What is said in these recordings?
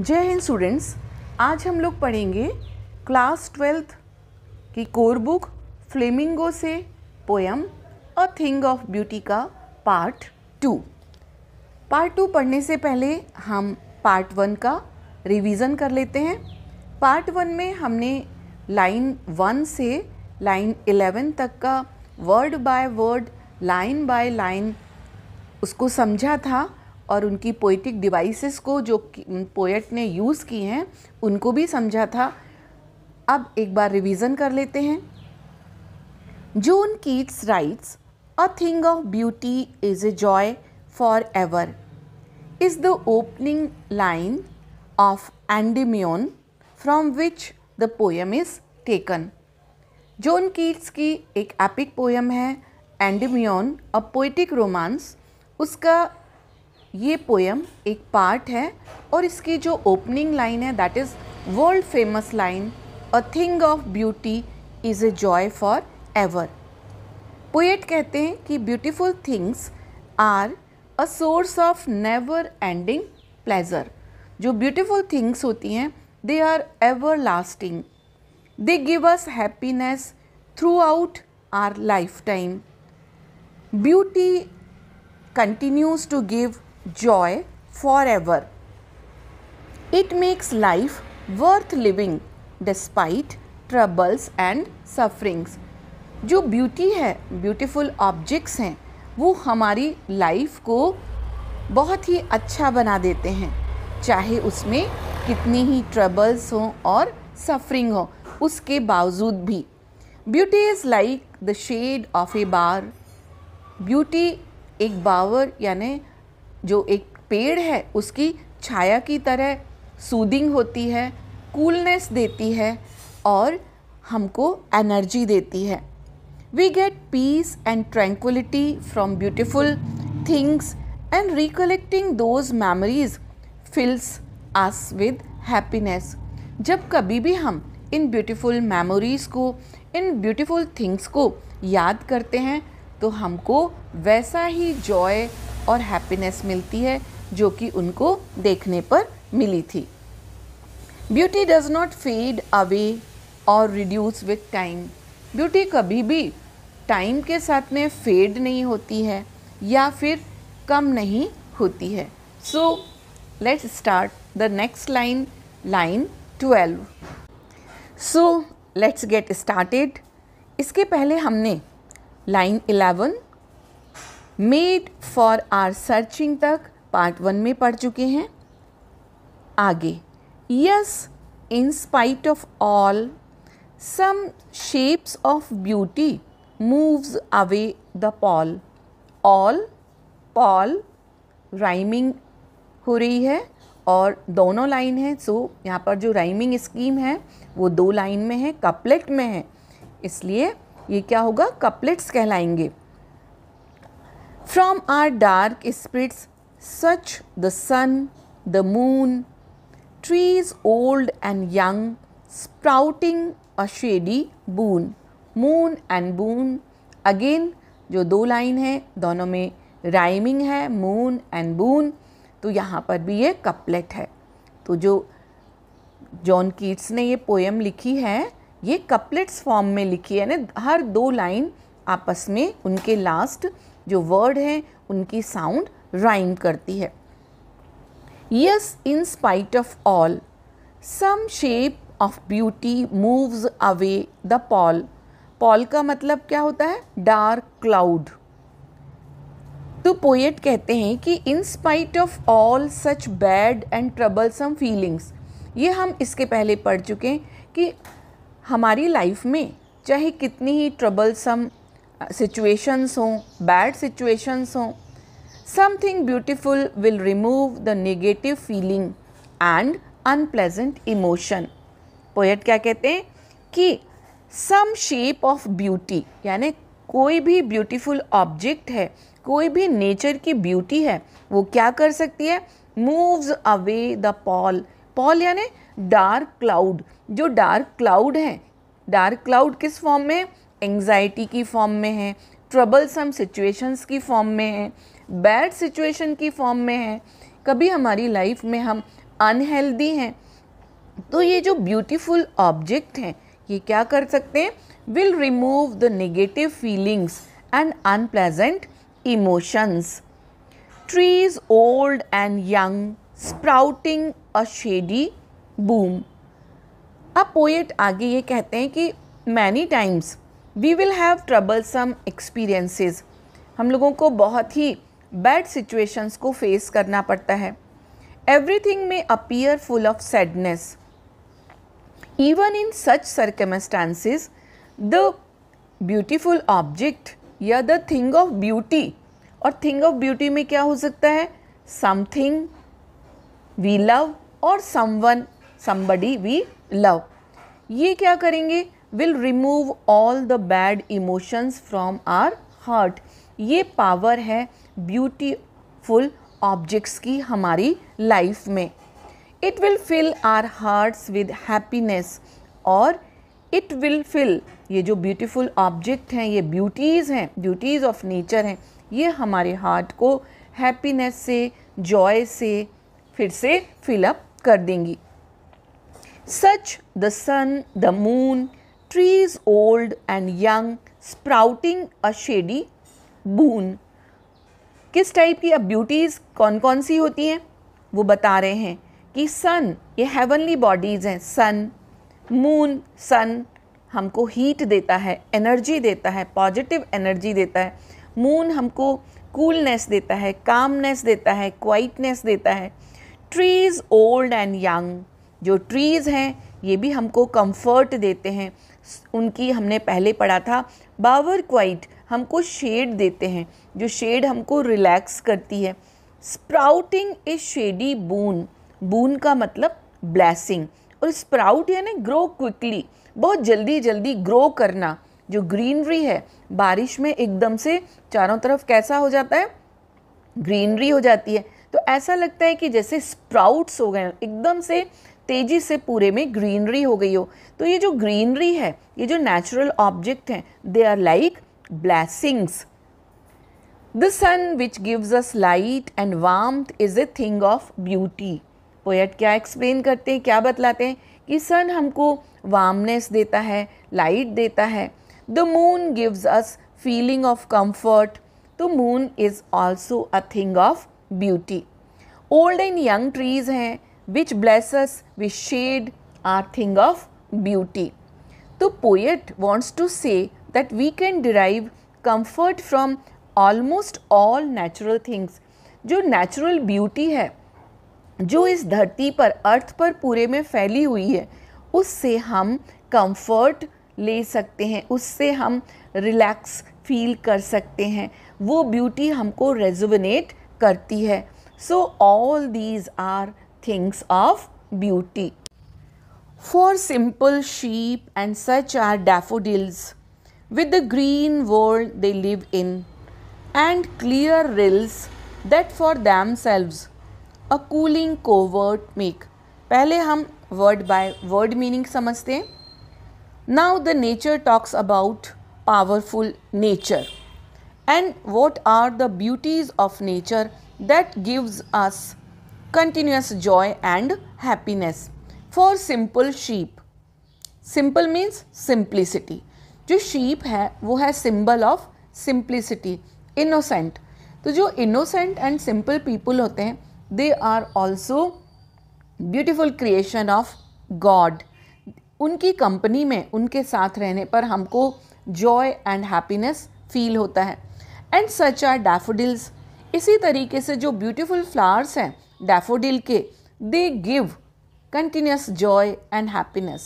जय हिंद स्टूडेंट्स आज हम लोग पढ़ेंगे क्लास ट्वेल्थ की कोर बुक फ्लेमिंगो से poem a thing of beauty का पार्ट टू पार्ट टू पढ़ने से पहले हम पार्ट वन का रिवीजन कर लेते हैं पार्ट वन में हमने लाइन वन से लाइन इलेवन तक का word by word line by line उसको समझा था और उनकी पोइटिक डिवाइसेस को जो पोएट ने यूज़ की हैं उनको भी समझा था अब एक बार रिवीजन कर लेते हैं John Keats writes a thing of beauty is a joy forever is the opening line of Endymion from which the poem is taken John Keats की एक एपिक पोएम है एंडीम्योन अ पोइटिक रोमांस उसका ये poem एक part है और इसकी जो ओपनिंग लाइन है that is world famous line a thing of beauty is a joy forever poet कहते हैं कि beautiful things are a source of never ending pleasure जो ब्यूटीफुल थिंग्स होती हैं they are everlasting they give us happiness throughout our lifetime beauty continues to give joy forever. It makes life worth living despite troubles and sufferings. जो beauty है beautiful objects हैं वो हमारी life को बहुत ही अच्छा बना देते हैं चाहे उसमें कितनी ही troubles हों और suffering हो उसके बावजूद भी beauty is like the shade of a bower beauty एक बावर यानी जो एक पेड़ है उसकी छाया की तरह सूदिंग होती है कूलनेस देती है और हमको एनर्जी देती है we get peace and tranquillity from beautiful things and recollecting those memories fills us with happiness जब कभी भी हम इन ब्यूटीफुल मेमोरीज़ को इन ब्यूटीफुल थिंग्स को याद करते हैं तो हमको वैसा ही जॉय और हैप्पीनेस मिलती है जो कि उनको देखने पर मिली थी beauty does not fade away और रिड्यूस विथ टाइम ब्यूटी कभी भी टाइम के साथ में फेड नहीं होती है या फिर कम नहीं होती है so let's start the next line line twelve so let's get started इसके पहले हमने line eleven made for our searching तक पार्ट वन में पढ़ चुके हैं आगे yes in spite of all some shapes of beauty moves away the pall all pall rhyming हो रही है और दोनों लाइन है सो so, यहाँ पर जो राइमिंग स्कीम है वो दो लाइन में है कपलेट में है इसलिए ये क्या होगा कपलेट्स कहलाएंगे From our dark spirits, such the sun, the moon, trees old and young, sprouting a shady boon, moon and boon. Again, जो दो लाइन है दोनों में राइमिंग है मून एंड बून तो यहाँ पर भी ये कपलेट है तो जो जॉन कीट्स ने ये पोएम लिखी है ये कपलेट्स फॉर्म में लिखी है ना हर दो लाइन आपस में उनके लास्ट जो वर्ड हैं उनकी साउंड राइम करती है yes in spite of all some shape of beauty moves away the pall pall का मतलब क्या होता है डार्क क्लाउड तो पोएट कहते हैं कि in spite of all such bad and troublesome feelings ये हम इसके पहले पढ़ चुके हैं कि हमारी लाइफ में चाहे कितनी ही ट्रबलसम सिचुएशंस हों बैड सिचुएशंस हों something beautiful will remove the negative feeling and unpleasant emotion poet क्या कहते हैं कि सम शेप ऑफ ब्यूटी यानी कोई भी ब्यूटीफुल ऑब्जेक्ट है कोई भी नेचर की ब्यूटी है वो क्या कर सकती है moves away the pall pall यानी डार्क क्लाउड जो डार्क क्लाउड है डार्क क्लाउड किस फॉर्म में एंग्जाइटी की फॉर्म में है ट्रबलसम सिचुएशंस की फॉर्म में है बैड सिचुएशन की फॉर्म में है कभी हमारी लाइफ में हम अनहेल्दी हैं तो ये जो ब्यूटीफुल ऑब्जेक्ट हैं ये क्या कर सकते हैं will remove the negative feelings and unpleasant emotions trees old and young sprouting a shady boon अब पोइट आगे ये कहते हैं कि many times we will have troublesome experiences हम लोगों को बहुत ही बैड सिचुएशंस को फेस करना पड़ता है एवरीथिंग में appear full of sadness even in such circumstances the beautiful object या the thing of beauty और thing of beauty में क्या हो सकता है something we love और someone somebody we love ये क्या करेंगे will remove all the bad emotions from our heart ये पावर है ब्यूटीफुल ऑब्जेक्ट्स की हमारी लाइफ में it will fill our hearts with happiness और इट विल फिल ये जो ब्यूटीफुल ऑब्जेक्ट हैं ये ब्यूटीज़ हैं ब्यूटीज़ ऑफ नेचर हैं ये हमारे हार्ट को हैप्पीनेस से जॉय से फिर से फिलअप कर देंगी such the sun the moon trees old and young sprouting a shady boon. किस टाइप की अब ब्यूटीज़ कौन कौन सी होती हैं वो बता रहे हैं कि सन ये हेवनली बॉडीज़ हैं सन मून सन हमको हीट देता है एनर्जी देता है पॉजिटिव एनर्जी देता है मून हमको कूलनेस देता है कामनेस देता है क्वाइटनेस देता है ट्रीज़ ओल्ड एंड यंग जो ट्रीज़ हैं ये भी हमको कंफर्ट देते हैं उनकी हमने पहले पढ़ा था बावर क्वाइट हमको शेड देते हैं जो शेड हमको रिलैक्स करती है स्प्राउटिंग ए शेडी बून बून का मतलब ब्लैसिंग और स्प्राउट यानी ग्रो क्विकली बहुत जल्दी जल्दी ग्रो करना जो ग्रीनरी है बारिश में एकदम से चारों तरफ कैसा हो जाता है ग्रीनरी हो जाती है तो ऐसा लगता है कि जैसे स्प्राउट्स हो गए एकदम से तेज़ी से पूरे में ग्रीनरी हो गई हो तो ये जो ग्रीनरी है ये जो नेचुरल ऑब्जेक्ट हैं they are like blessings the sun which gives us light and warm is a thing of beauty poet क्या एक्सप्लेन करते हैं क्या बतलाते हैं कि सन हमको वार्मनेस देता है लाइट देता है the moon gives us feeling of comfort तो moon is also a thing of beauty old and young trees हैं which bless which shade are thing of beauty तो poet wants to say that we can derive comfort from almost all natural things जो natural beauty है जो इस धरती पर अर्थ पर पूरे में फैली हुई है उससे हम कम्फर्ट ले सकते हैं उससे हम रिलैक्स फील कर सकते हैं वो ब्यूटी हमको रेजुविनेट करती है so all these are things of beauty. For simple sheep and such are daffodils, with the green world they live in, and clear rills that for themselves a cooling covert make. पहले हम word by word meaning समझते हैं now the nature talks about powerful nature and what are the beauties of nature that gives us continuous joy and happiness. For simple sheep, simple means simplicity. जो sheep है वो है symbol of simplicity, innocent. तो जो innocent and simple people होते हैं they are also beautiful creation of God. उनकी company में उनके साथ रहने पर हमको जॉय एंड हैप्पीनेस फील होता है एंड सच आर डैफोडिल्स इसी तरीके से जो ब्यूटीफुल फ्लावर्स हैं डैफोडिल के they give continuous joy and happiness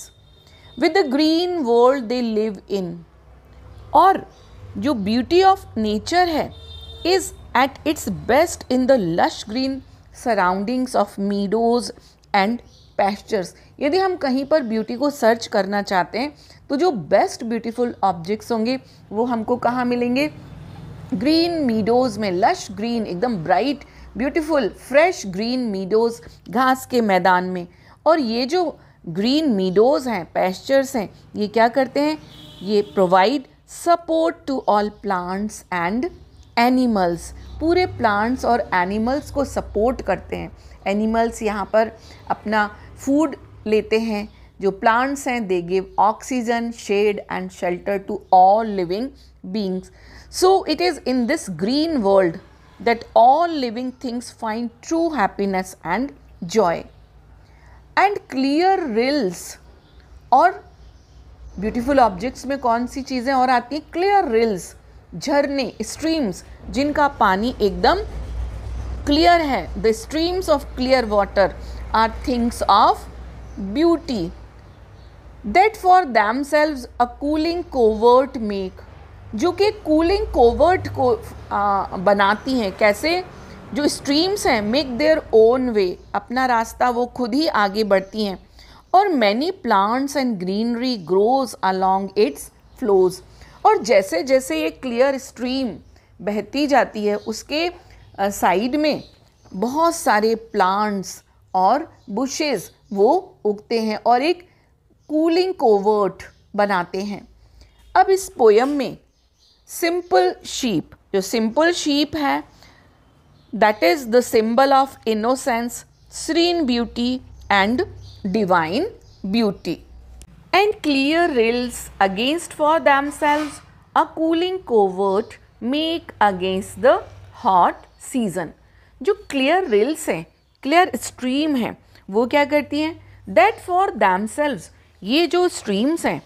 with the green world they live in और जो ब्यूटी ऑफ नेचर है is at its best in the lush green surroundings of meadows and pastures यदि हम कहीं पर beauty को search करना चाहते हैं तो जो बेस्ट ब्यूटीफुल ऑब्जेक्ट्स होंगे वो हमको कहाँ मिलेंगे ग्रीन मीडोज में लश ग्रीन एकदम bright beautiful fresh green meadows घास के मैदान में और ये जो ग्रीन मीडोज़ हैं पेस्चर्स हैं ये क्या करते हैं ये provide support to all plants and animals पूरे प्लांट्स और एनिमल्स को सपोर्ट करते हैं एनिमल्स यहाँ पर अपना फूड लेते हैं जो प्लांट्स हैं they give oxygen shade and shelter to all living beings so it is in this green world that all living things find true happiness and joy. And clear rills और beautiful objects में कौन सी चीज़ें और आती हैं clear reels झरने streams जिनका पानी एकदम क्लियर है the streams of clear water are things of beauty that for themselves a cooling covert make जो कि कूलिंग कोवर्ट को आ, बनाती हैं कैसे जो स्ट्रीम्स हैं मेक देयर ओन वे अपना रास्ता वो खुद ही आगे बढ़ती हैं और many plants and greenery grows along its flows और जैसे जैसे ये क्लियर स्ट्रीम बहती जाती है उसके साइड में बहुत सारे प्लांट्स और बुशेस वो उगते हैं और एक कूलिंग कोवर्ट बनाते हैं अब इस पोयम में सिंपल शीप जो सिंपल शीप है that is the symbol of innocence seen beauty and divine beauty and clear rills against for themselves a cooling covert make against the hot season जो clear rills हैं clear stream हैं वो क्या करती हैं that for them सेल्व ये जो streams हैं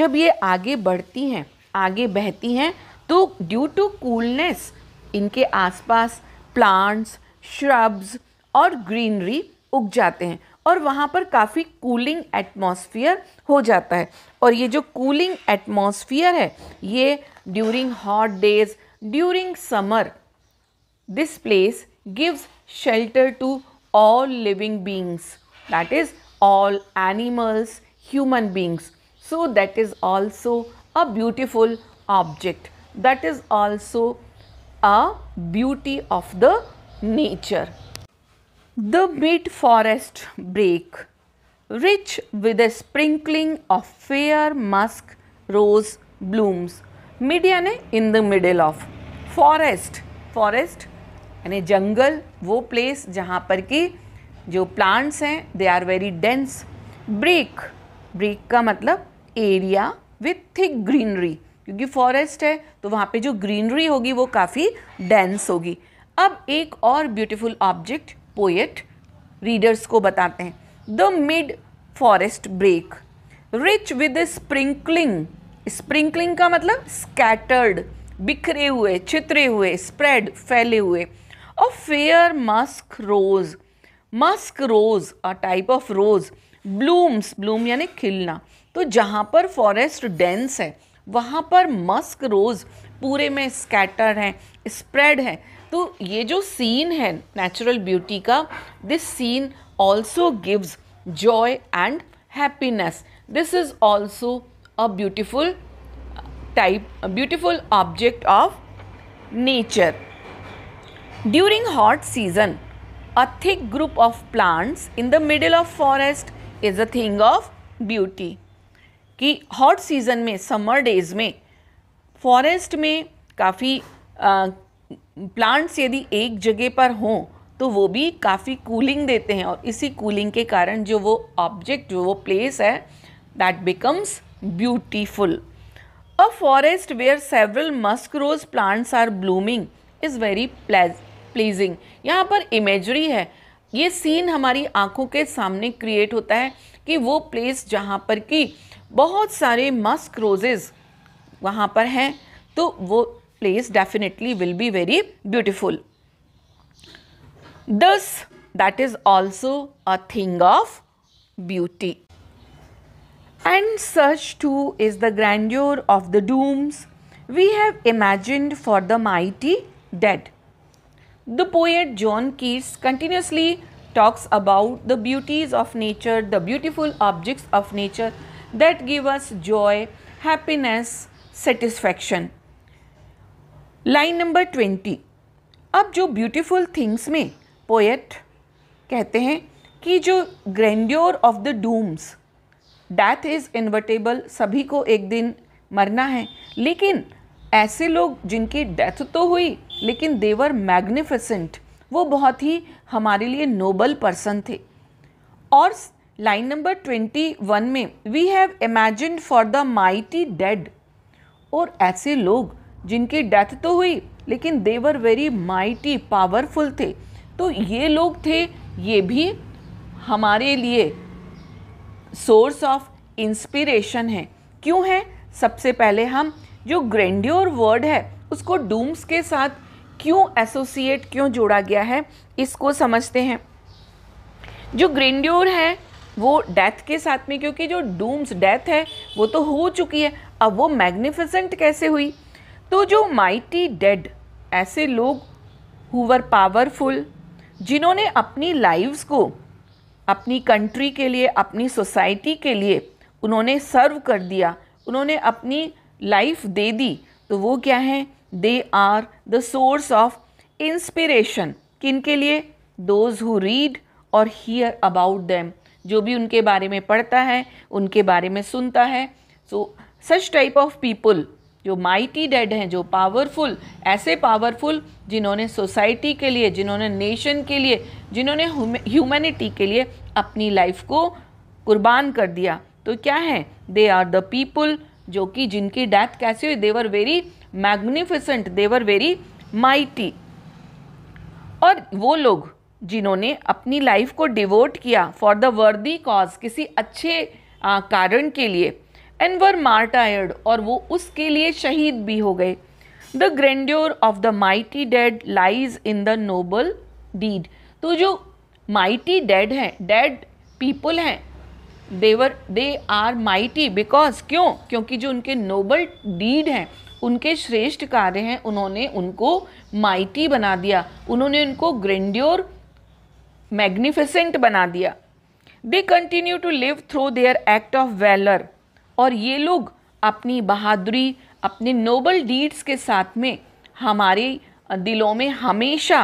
जब ये आगे बढ़ती हैं आगे बहती हैं तो ड्यू टू कूलनेस इनके आसपास प्लांट्स श्रब्स और ग्रीनरी उग जाते हैं और वहाँ पर काफ़ी कूलिंग एटमॉस्फियर हो जाता है और ये जो कूलिंग एटमॉस्फियर है ये during hot days during summer this place gives shelter to all living beings that is all animals human beings so that is also a beautiful object that is also a beauty of the nature. The mid-forest break, rich with a sprinkling of fair musk rose blooms. Mid यानी in the middle of forest forest यानी जंगल वो place जहाँ पर कि जो plants हैं they are very dense brake brake का मतलब एरिया विथ थिक ग्रीनरी क्योंकि फॉरेस्ट है तो वहाँ पे जो ग्रीनरी होगी वो काफ़ी डेंस होगी अब एक और ब्यूटीफुल ऑब्जेक्ट पोएट रीडर्स को बताते हैं the mid forest brake rich with sprinkling sprinkling का मतलब स्कैटर्ड बिखरे हुए छितरे हुए स्प्रेड फैले हुए और fair musk rose musk rose a type of rose blooms bloom यानी खिलना तो जहाँ पर फॉरेस्ट डेंस है वहाँ पर मस्क रोज़ पूरे में स्कैटर हैं स्प्रेड हैं तो ये जो सीन है नेचुरल ब्यूटी का this scene also gives joy and happiness this is also a beautiful type beautiful object of nature during hot season a thick group of plants in the middle of forest is a thing of beauty कि hot season में summer days में forest में काफ़ी plants यदि एक जगह पर हों तो वो भी काफ़ी कूलिंग देते हैं और इसी कूलिंग के कारण जो वो ऑब्जेक्ट जो वो प्लेस है that becomes beautiful a forest where several musk rose plants are blooming is very pleasing यहाँ पर इमेजरी है ये सीन हमारी आंखों के सामने क्रिएट होता है कि वो प्लेस जहाँ पर कि बहुत सारे मस्क रोजेज वहाँ पर हैं तो वो place definitely will be very beautiful thus that is also a thing of beauty and such too is the grandeur of the dooms we have imagined for the mighty dead the poet John Keats continuously talks about the beauties of nature the beautiful objects of nature that give us joy, happiness, satisfaction. Line number twenty अब जो beautiful things में poet कहते हैं कि जो grandeur of the dooms death is inevitable सभी को एक दिन मरना है लेकिन ऐसे लोग जिनकी डेथ तो हुई लेकिन देवर मैग्निफिसेंट वो बहुत ही हमारे लिए नोबल पर्सन थे और लाइन नंबर ट्वेंटी वन में we have imagine for the mighty dead और ऐसे लोग जिनकी डेथ तो हुई लेकिन देवर वेरी माइटी पावरफुल थे तो ये लोग थे ये भी हमारे लिए सोर्स ऑफ इंस्पिरेशन है क्यों है सबसे पहले हम जो ग्रैंड्योर वर्ड है उसको डूम्स के साथ क्यों एसोसिएट क्यों जोड़ा गया है इसको समझते हैं जो ग्रेंड्योर है वो डेथ के साथ में क्योंकि जो डूम्स डेथ है वो तो हो चुकी है अब वो मैग्निफिसेंट कैसे हुई तो जो माइटी डेड ऐसे लोग हुवर पावरफुल जिन्होंने अपनी लाइव्स को अपनी कंट्री के लिए अपनी सोसाइटी के लिए उन्होंने सर्व कर दिया उन्होंने अपनी लाइफ दे दी तो वो क्या है they are the source of inspiration किन के लिए दोज हु रीड और हीयर अबाउट देम जो भी उनके बारे में पढ़ता है उनके बारे में सुनता है so such type of people जो माइटी डेड हैं जो पावरफुल ऐसे पावरफुल जिन्होंने सोसाइटी के लिए जिन्होंने नेशन के लिए जिन्होंने ह्यूमैनिटी के लिए अपनी लाइफ को कुर्बान कर दिया तो क्या है दे आर द पीपल जो कि जिनकी डेथ कैसे हुई they were very magnificent they were very mighty और वो लोग जिन्होंने अपनी लाइफ को डिवोट किया फॉर द वर्दी कॉज किसी अच्छे कारण के लिए एंड वर मार्टायर्ड और वो उसके लिए शहीद भी हो गए the grandeur of the mighty dead lies in the noble deed तो जो माइटी डेड हैं डेड पीपल हैं they were they are mighty because क्यों क्योंकि जो उनके नोबल डीड हैं उनके श्रेष्ठ कार्य हैं उन्होंने उनको माइटी बना दिया उन्होंने उनको ग्रेंड्योर मैग्निफिसेंट बना दिया they continue to live through their act of valour और ये लोग अपनी बहादुरी अपने नोबल डीड्स के साथ में हमारे दिलों में हमेशा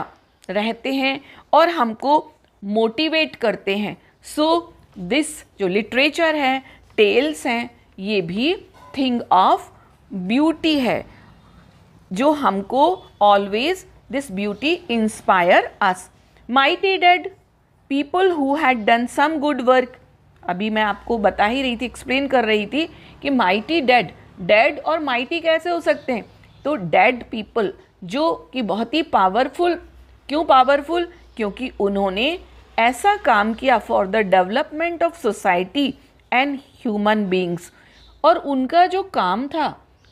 रहते हैं और हमको मोटिवेट करते हैं सो so, दिस जो लिटरेचर है टेल्स हैं ये भी थिंग ऑफ ब्यूटी है जो हमको always this beauty inspire us mighty dead people who had done some good work अभी मैं आपको बता ही रही थी एक्सप्लेन कर रही थी कि माइटी डेड डेड और माइटी कैसे हो सकते हैं तो डेड पीपल जो कि बहुत ही पावरफुल क्यों पावरफुल क्योंकि उन्होंने ऐसा काम किया for the development of society and human beings और उनका जो काम था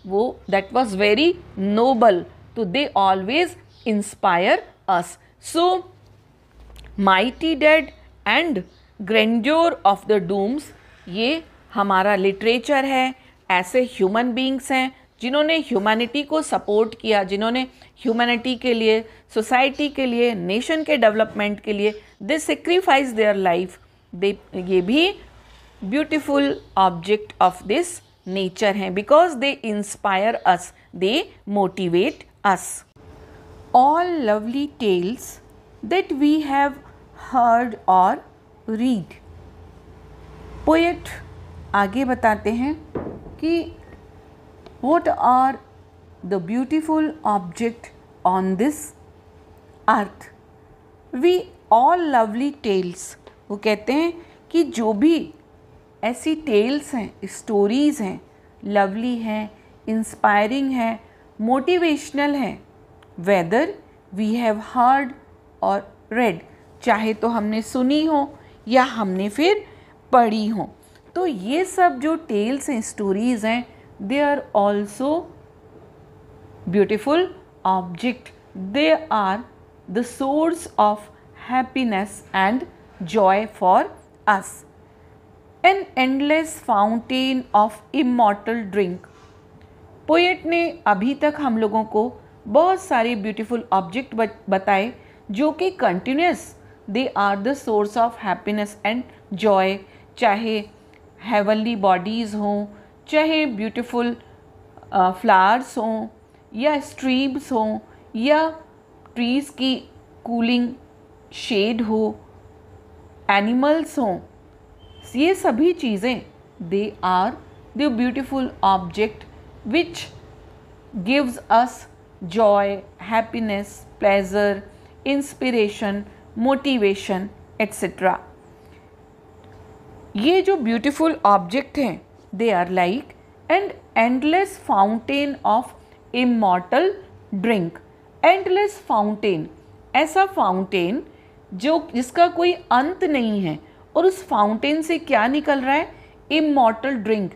वो दैट वॉज वेरी नोबल तो they always inspire us so mighty dead and grandeur of the dooms ये हमारा लिटरेचर है ऐसे ह्यूमन बींग्स हैं जिन्होंने ह्यूमैनिटी को सपोर्ट किया जिन्होंने ह्यूमैनिटी के लिए सोसाइटी के लिए नेशन के डेवलपमेंट के लिए they sacrifice their life they ये भी beautiful object of this nature हैं because they inspire us they motivate us all lovely tales that we have heard or read. Poet आगे बताते हैं कि what are the beautiful object on this earth we all lovely tales वो कहते हैं कि जो भी ऐसी टेल्स हैं स्टोरीज़ हैं लवली हैं इंस्पायरिंग हैं मोटिवेशनल हैं वेदर वी हैव हर्ड और रेड चाहे तो हमने सुनी हो या हमने फिर पढ़ी हो तो ये सब जो टेल्स हैं स्टोरीज़ हैं they are also beautiful object they are the source of happiness and joy for us an endless fountain of immortal drink poet ने अभी तक हम लोगों को बहुत सारे ब्यूटीफुल ऑब्जेक्ट बताए जो कि continuous they are the source of happiness and joy चाहे हेवनली बॉडीज़ हों चाहे ब्यूटीफुल फ्लावर्स uh, हों या स्ट्रीम्स हों या ट्रीज़ की कूलिंग शेड हो एनिमल्स हों ये सभी चीज़ें they are the beautiful object which gives us joy happiness pleasure inspiration motivation etcetera ये जो ब्यूटीफुल ऑब्जेक्ट हैं they are like and endless fountain of immortal drink endless fountain ऐसा फाउंटेन जो जिसका कोई अंत नहीं है और उस फाउंटेन से क्या निकल रहा है इमोटल ड्रिंक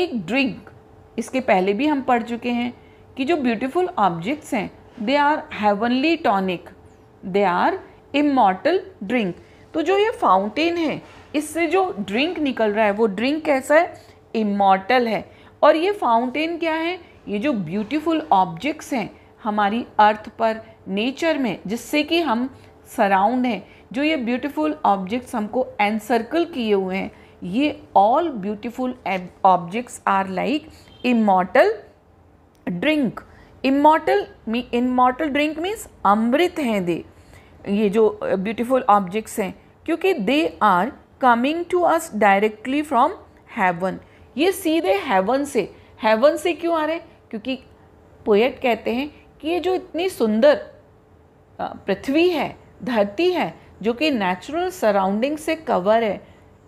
एक ड्रिंक इसके पहले भी हम पढ़ चुके हैं कि जो ब्यूटीफुल ऑब्जेक्ट्स हैं they are heavenly tonic they are immortal drink तो जो ये फाउंटेन है इससे जो ड्रिंक निकल रहा है वो ड्रिंक कैसा है इमोटल है और ये फाउंटेन क्या है ये जो ब्यूटीफुल ऑब्जेक्ट्स हैं हमारी अर्थ पर नेचर में जिससे कि हम सराउंड हैं जो ये ब्यूटीफुल ऑब्जेक्ट्स हमको एनसर्कल किए हुए हैं ये all beautiful objects are like immortal drink immortal me immortal drink means अमृत हैं दे ये जो ब्यूटीफुल uh, ऑब्जेक्ट्स हैं क्योंकि they are coming to us directly from heaven ये सीधे हेवन से हेवन से क्यों आ रहे क्योंकि पोएट कहते हैं कि ये जो इतनी सुंदर uh, पृथ्वी है धरती है जो कि नेचुरल सराउंडिंग से कवर है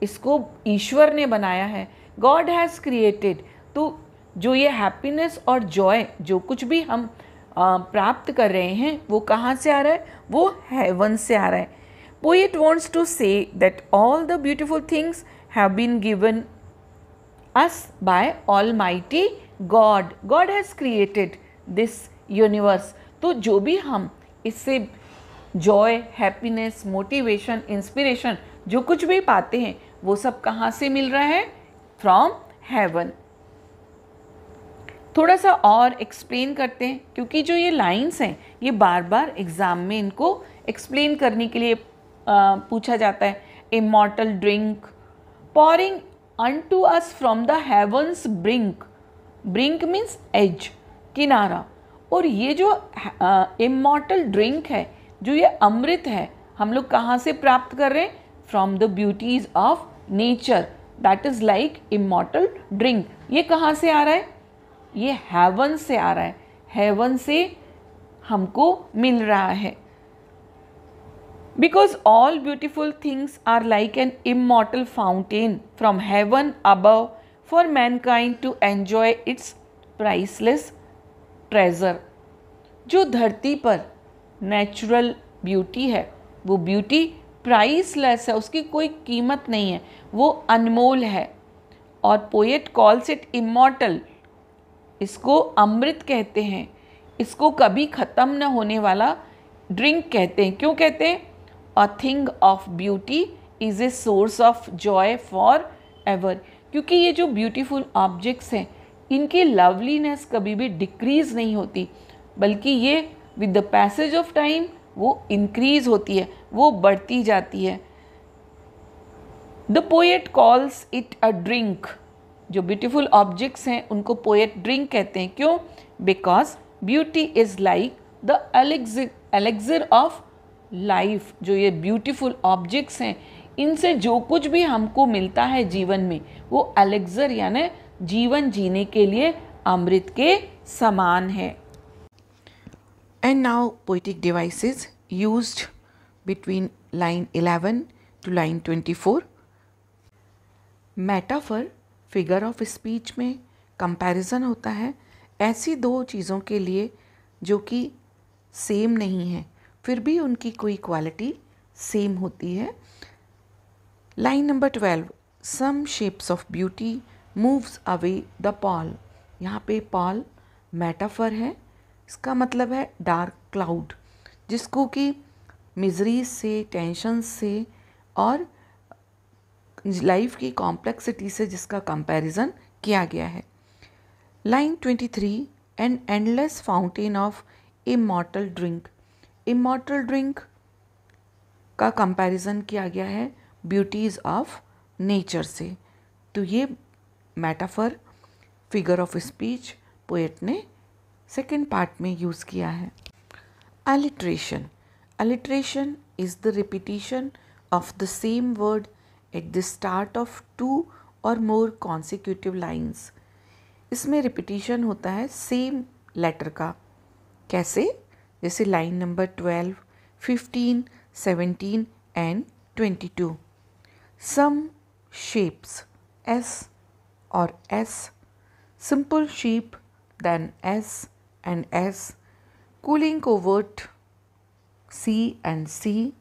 इसको ईश्वर ने बनाया है गॉड हैज़ क्रिएटेड तो जो ये हैप्पीनेस और जॉय जो कुछ भी हम प्राप्त कर रहे हैं वो कहाँ से आ रहा है वो हेवन से आ रहा है poet wants to say that all the beautiful things have been given us by almighty God God has created this universe तो जो भी हम इससे जॉय हैप्पीनेस मोटिवेशन इंस्पिरेशन जो कुछ भी पाते हैं वो सब कहाँ से मिल रहा है फ्रॉम हैवन थोड़ा सा और एक्सप्लेन करते हैं क्योंकि जो ये लाइंस हैं ये बार बार एग्ज़ाम में इनको एक्सप्लेन करने के लिए आ, पूछा जाता है mortal drink pouring unto us from the heavens brink brink means edge किनारा और ये जो इमॉर्टल ड्रिंक है जो ये अमृत है हम लोग कहाँ से प्राप्त कर रहे हैं from the beauties of nature that is like immortal drink ये कहाँ से आ रहा है ये हैवन से आ रहा है हैवन से हमको मिल रहा है because all beautiful things are like an immortal fountain from heaven above for mankind to enjoy its priceless treasure जो धरती पर नेचुरल ब्यूटी है वो ब्यूटी प्राइसलेस है उसकी कोई कीमत नहीं है वो अनमोल है और पोएट कॉल्स इट इमोटल इसको अमृत कहते हैं इसको कभी ख़त्म न होने वाला ड्रिंक कहते हैं क्यों कहते हैं a thing of beauty is a source of joy forever क्योंकि ये जो ब्यूटीफुल ऑब्जेक्ट्स हैं इनकी लवलीनेस कभी भी डिक्रीज़ नहीं होती बल्कि ये with the passage of time वो इंक्रीज होती है वो बढ़ती जाती है the poet calls it a drink जो ब्यूटीफुल ऑब्जेक्ट्स हैं उनको पोएट ड्रिंक कहते हैं क्यों because beauty is like the elixir elixir of life जो ये ब्यूटीफुल ऑब्जेक्ट्स हैं इनसे जो कुछ भी हमको मिलता है जीवन में वो एलेक्जर यानी जीवन जीने के लिए अमृत के समान है and now poetic devices used line eleven 11 line twenty 24 metaphor figure of speech में कंपैरिजन होता है ऐसी दो चीज़ों के लिए जो कि सेम नहीं है फिर भी उनकी कोई क्वालिटी सेम होती है line number twelve some shapes of beauty moves away the pall यहाँ पे पॉल मेटाफर है इसका मतलब है डार्क क्लाउड जिसको कि मिजरी से टेंशन से और लाइफ की कॉम्प्लेक्सिटी से जिसका कंपैरिजन किया गया है line 23 an endless fountain of immortal drink immortal drink का कंपैरिजन किया गया है ब्यूटीज़ ऑफ नेचर से तो ये metaphor figure of speech poet ने सेकेंड पार्ट में यूज़ किया है alliteration alliteration is the repetition of the same word at the start of two और मोर कॉन्सिक्यूटिव लाइन्स इसमें रिपीटिशन होता है सेम लेटर का कैसे जैसे line number twelve fifteen seventeen and twenty two some shapes S और S simple shape then S and S cooling covert C and C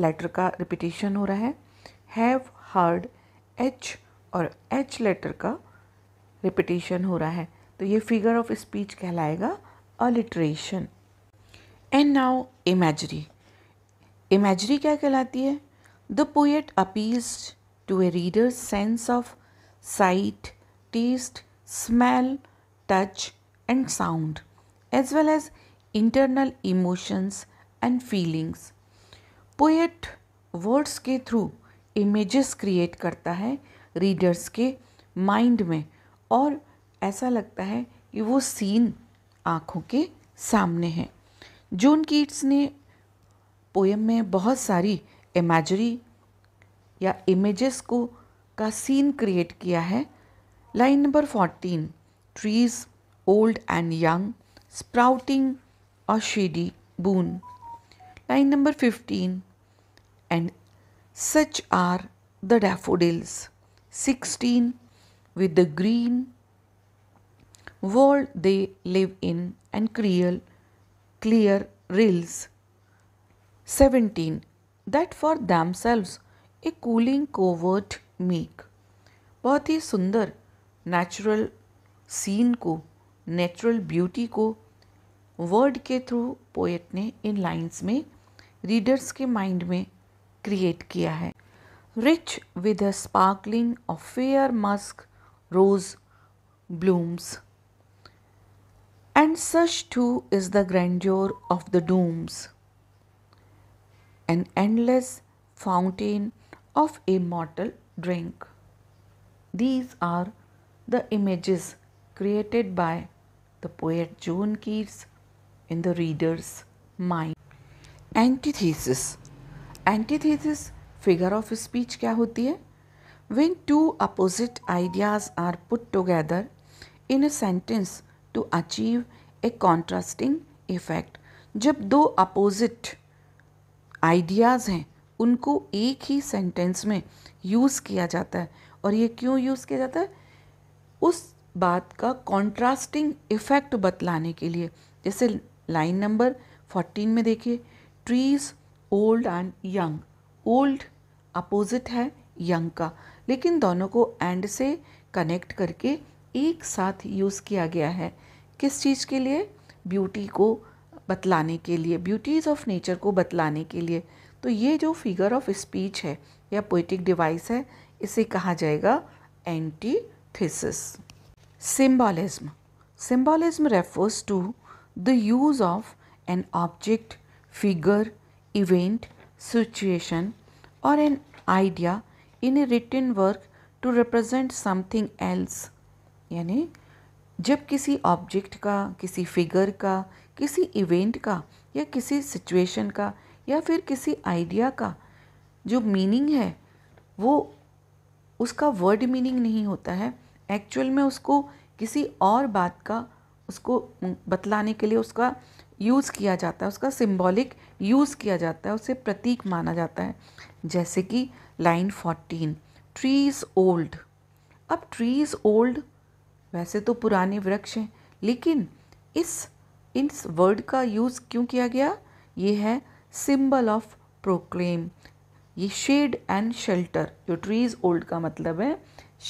letter का repetition हो रहा है हैव हार्ड एच और एच लेटर का रिपीटिशन हो रहा है तो ये फिगर ऑफ स्पीच कहलाएगा alliteration and now imagery imagery क्या कहलाती है the poet appeals to a reader sense of sight taste smell touch and sound as well as internal emotions and feelings poet words के through images create करता है readers के mind में और ऐसा लगता है कि वो सीन आँखों के सामने है जून कीट्स ने पोएम में बहुत सारी इमेजरी या इमेजेस को का सीन क्रिएट किया है line number fourteen trees old and young sprouting और shady boon line number fifteen and Such are the daffodils. 16. With the green world they live in and clear, clear rills. 17. That for themselves a cooling covert make. बहुत ही सुंदर natural scene को natural beauty को word के through poet ने इन lines में readers के माइंड में क्रिएट किया है rich with a sparkling of fair musk rose blooms and such too is the grandeur of the dooms an endless fountain of a mortal drink these are the image created by the poet John Keats in the reader's mind antithesis antithesis figure of speech क्या होती है when two opposite ideas are put together in a sentence to achieve a contrasting effect जब दो opposite ideas हैं उनको एक ही sentence में use किया जाता है और ये क्यों यूज़ किया जाता है उस बात का कॉन्ट्रास्टिंग इफ़ेक्ट बतलाने के लिए जैसे लाइन नंबर फोर्टीन में देखिए trees old and young old opposite है यंग का लेकिन दोनों को एंड से कनेक्ट करके एक साथ यूज़ किया गया है किस चीज़ के लिए ब्यूटी को बतलाने के लिए ब्यूटीज़ ऑफ नेचर को बतलाने के लिए तो ये जो फिगर ऑफ स्पीच है या पोइटिक डिवाइस है इसे कहा जाएगा antithesis symbolism symbolism refers to the use of an object figure event, situation or an idea in a written work to represent something else यानी जब किसी ऑब्जेक्ट का किसी फिगर का किसी इवेंट का या किसी सिचुएशन का या फिर किसी आइडिया का जो मीनिंग है वो उसका वर्ड मीनिंग नहीं होता है एक्चुअल में उसको किसी और बात का उसको बतलाने के लिए उसका यूज़ किया जाता है उसका सिम्बॉलिक यूज़ किया जाता है उसे प्रतीक माना जाता है जैसे कि लाइन फोर्टीन ट्रीज़ ओल्ड अब ट्रीज़ ओल्ड वैसे तो पुराने वृक्ष हैं लेकिन इस इस वर्ड का यूज़ क्यों किया गया ये है सिंबल ऑफ प्रोक्लेम ये शेड एंड शेल्टर जो ट्रीज़ ओल्ड का मतलब है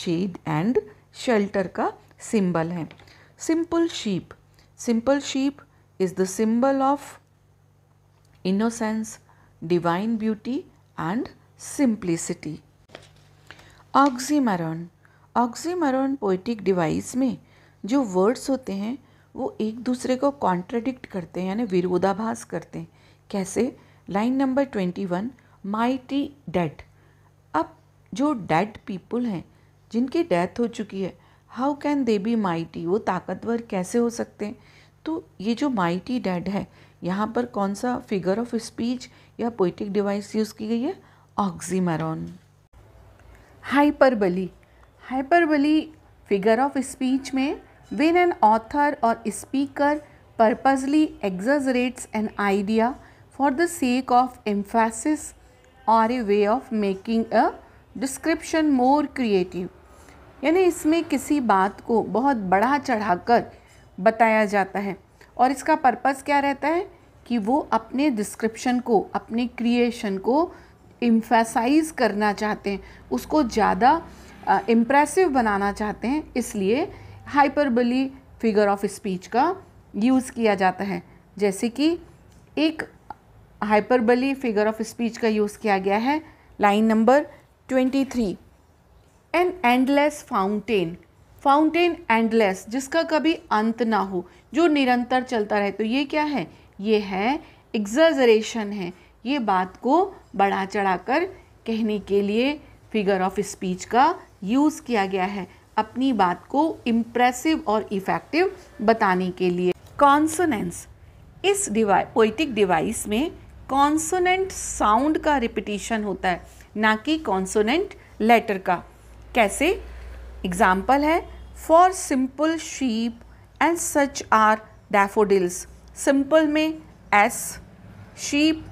शेड एंड शेल्टर का सिंबल है simple sheep simple sheep is the symbol of innocence, divine beauty and simplicity. Oxymoron oxymoron poetic device में जो वर्ड्स होते हैं वो एक दूसरे को कॉन्ट्रडिक्ट करते हैं यानी विरोधाभास करते हैं कैसे line number twenty one mighty dead अब जो डेड पीपल हैं जिनकी डेथ हो चुकी है how can they be mighty वो ताकतवर कैसे हो सकते हैं तो ये जो माइटी डैड है यहाँ पर कौन सा फिगर ऑफ स्पीच या पोइटिक डिवाइस यूज़ की गई है oxymoron hyperbole hyperbole figure of speech में वेन एन ऑथर और speaker purposely exaggerates an idea for the sake of emphasis और a way of making a description more creative यानी इसमें किसी बात को बहुत बड़ा चढ़ाकर बताया जाता है और इसका पर्पस क्या रहता है कि वो अपने डिस्क्रिप्शन को अपने क्रिएशन को इम्फेसाइज करना चाहते हैं उसको ज़्यादा इम्प्रेसिव बनाना चाहते हैं इसलिए हाइपरबली फिगर ऑफ स्पीच का यूज़ किया जाता है जैसे कि एक हाइपरबली फिगर ऑफ स्पीच का यूज़ किया गया है line number twenty three an endless fountain fountain endless जिसका कभी अंत ना हो जो निरंतर चलता रहे तो ये क्या है ये है एग्जरेशन है ये बात को बढ़ा चढ़ाकर कहने के लिए फिगर ऑफ स्पीच का यूज़ किया गया है अपनी बात को इम्प्रेसिव और इफ़ेक्टिव बताने के लिए कॉन्सोनेंस इस डिवाइ पोइटिक डिवाइस में कॉन्सोनेंट साउंड का रिपीटिशन होता है ना कि कॉन्सोनेंट लेटर का कैसे एग्जाम्पल है for simple sheep and such are daffodils simple में S sheep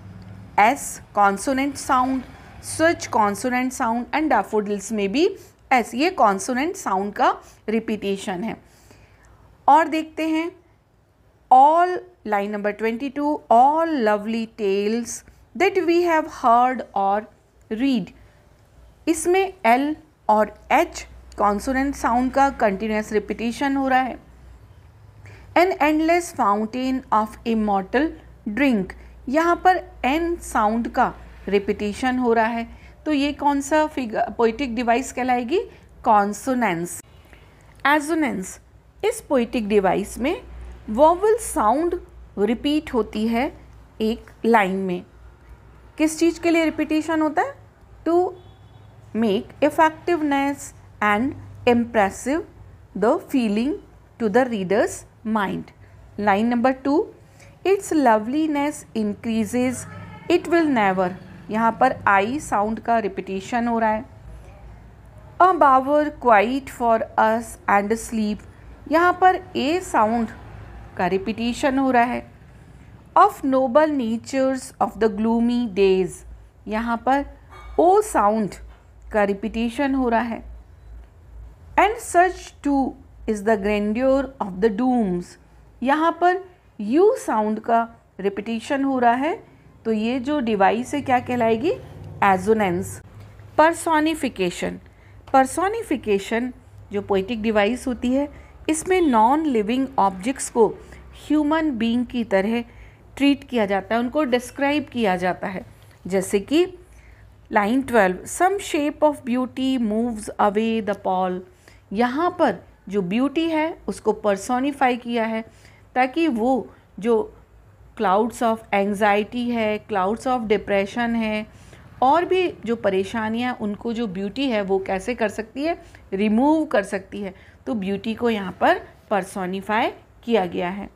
S consonant sound such consonant sound and daffodils में भी एस ये कॉन्सोनेंट साउंड का रिपीटेशन है और देखते हैं all line number twenty two all lovely tales that we have heard और रीड इसमें एल और एच कॉन्सोनेंट साउंड का कंटिन्यूस रिपीटिशन हो रहा है an endless fountain of immortal drink यहाँ पर एन साउंड का रिपीटिशन हो रहा है तो ये कौन सा फिगर पोइटिक डिवाइस कहलाएगी कॉन्सोनेंस एजोनेंस इस पोइटिक डिवाइस में वोवल साउंड रिपीट होती है एक लाइन में किस चीज़ के लिए रिपीटिशन होता है to make effectiveness and impressive the feeling to the reader's mind. Line number two, its loveliness increases, it will never. यहाँ पर आई साउंड का रिपीटेशन हो रहा है a bower quiet for us and sleep यहाँ पर ए साउंड का repetition हो रहा है of noble natures of the gloomy days यहाँ पर ओ साउंड का रिपीटेशन हो रहा है and such too is the grandeur of the dooms यहाँ पर यू साउंड का रिपीटिशन हो रहा है तो ये जो डिवाइस है क्या कहलाएगी एजोनेंस परसोनीफिकेशन परसोनिफिकेशन जो पोइटिक डिवाइस होती है इसमें नॉन लिविंग ऑब्जेक्ट्स को ह्यूमन बीइंग की तरह ट्रीट किया जाता है उनको डिस्क्राइब किया जाता है जैसे कि line twelve some shape of beauty moves away the pall यहाँ पर जो ब्यूटी है उसको पर्सोनीफाई किया है ताकि वो जो क्लाउड्स ऑफ एंग्जाइटी है क्लाउड्स ऑफ डिप्रेशन है और भी जो परेशानियाँ उनको जो ब्यूटी है वो कैसे कर सकती है रिमूव कर सकती है तो ब्यूटी को यहाँ पर पर्सोनीफाई किया गया है